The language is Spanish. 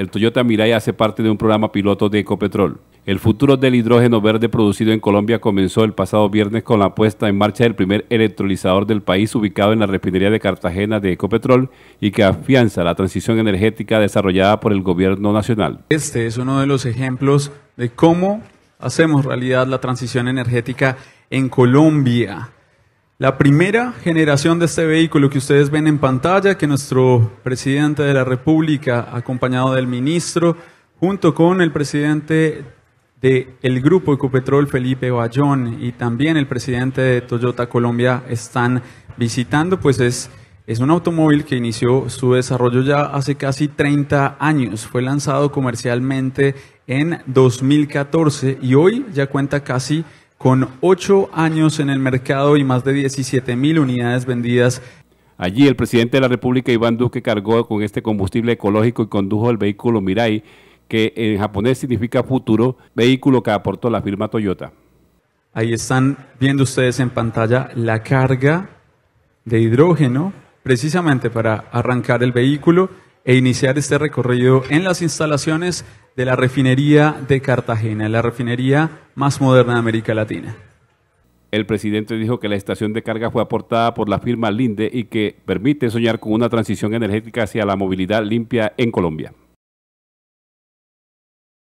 el Toyota Mirai hace parte de un programa piloto de Ecopetrol. El futuro del hidrógeno verde producido en Colombia comenzó el pasado viernes con la puesta en marcha del primer electrolizador del país ubicado en la refinería de Cartagena de Ecopetrol y que afianza la transición energética desarrollada por el gobierno nacional. Este es uno de los ejemplos de cómo hacemos realidad la transición energética en Colombia. La primera generación de este vehículo que ustedes ven en pantalla, que nuestro presidente de la República, acompañado del ministro, junto con el presidente del el grupo Ecopetrol, Felipe Bayón, y también el presidente de Toyota Colombia, están visitando, pues es, es un automóvil que inició su desarrollo ya hace casi 30 años. Fue lanzado comercialmente en 2014 y hoy ya cuenta casi con ocho años en el mercado y más de 17 mil unidades vendidas. Allí el presidente de la República, Iván Duque, cargó con este combustible ecológico y condujo el vehículo Mirai, que en japonés significa futuro, vehículo que aportó la firma Toyota. Ahí están viendo ustedes en pantalla la carga de hidrógeno, precisamente para arrancar el vehículo e iniciar este recorrido en las instalaciones de la refinería de Cartagena, la refinería más moderna de América Latina. El presidente dijo que la estación de carga fue aportada por la firma Linde y que permite soñar con una transición energética hacia la movilidad limpia en Colombia.